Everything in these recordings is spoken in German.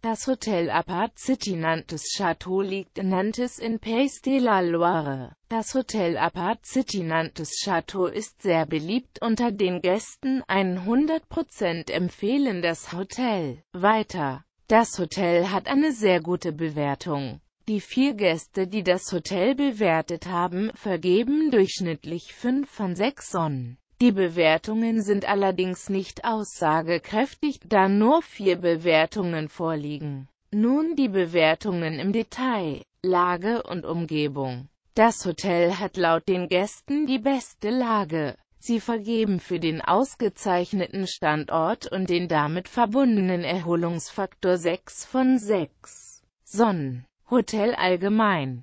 Das Hotel Apart City Nantes Chateau liegt in Nantes in Pays de la Loire. Das Hotel Apart City Nantes Chateau ist sehr beliebt unter den Gästen, 100% empfehlen das Hotel. Weiter. Das Hotel hat eine sehr gute Bewertung. Die vier Gäste, die das Hotel bewertet haben, vergeben durchschnittlich 5 von 6 Sonnen. Die Bewertungen sind allerdings nicht aussagekräftig, da nur vier Bewertungen vorliegen. Nun die Bewertungen im Detail, Lage und Umgebung. Das Hotel hat laut den Gästen die beste Lage. Sie vergeben für den ausgezeichneten Standort und den damit verbundenen Erholungsfaktor 6 von 6. Sonnen. Hotel allgemein.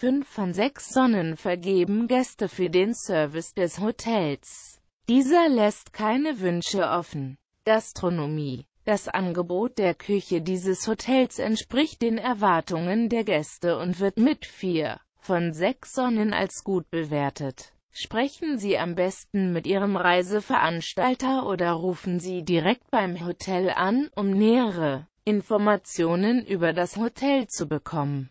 Fünf von sechs Sonnen vergeben Gäste für den Service des Hotels. Dieser lässt keine Wünsche offen. Gastronomie Das Angebot der Küche dieses Hotels entspricht den Erwartungen der Gäste und wird mit vier von sechs Sonnen als gut bewertet. Sprechen Sie am besten mit Ihrem Reiseveranstalter oder rufen Sie direkt beim Hotel an, um nähere Informationen über das Hotel zu bekommen.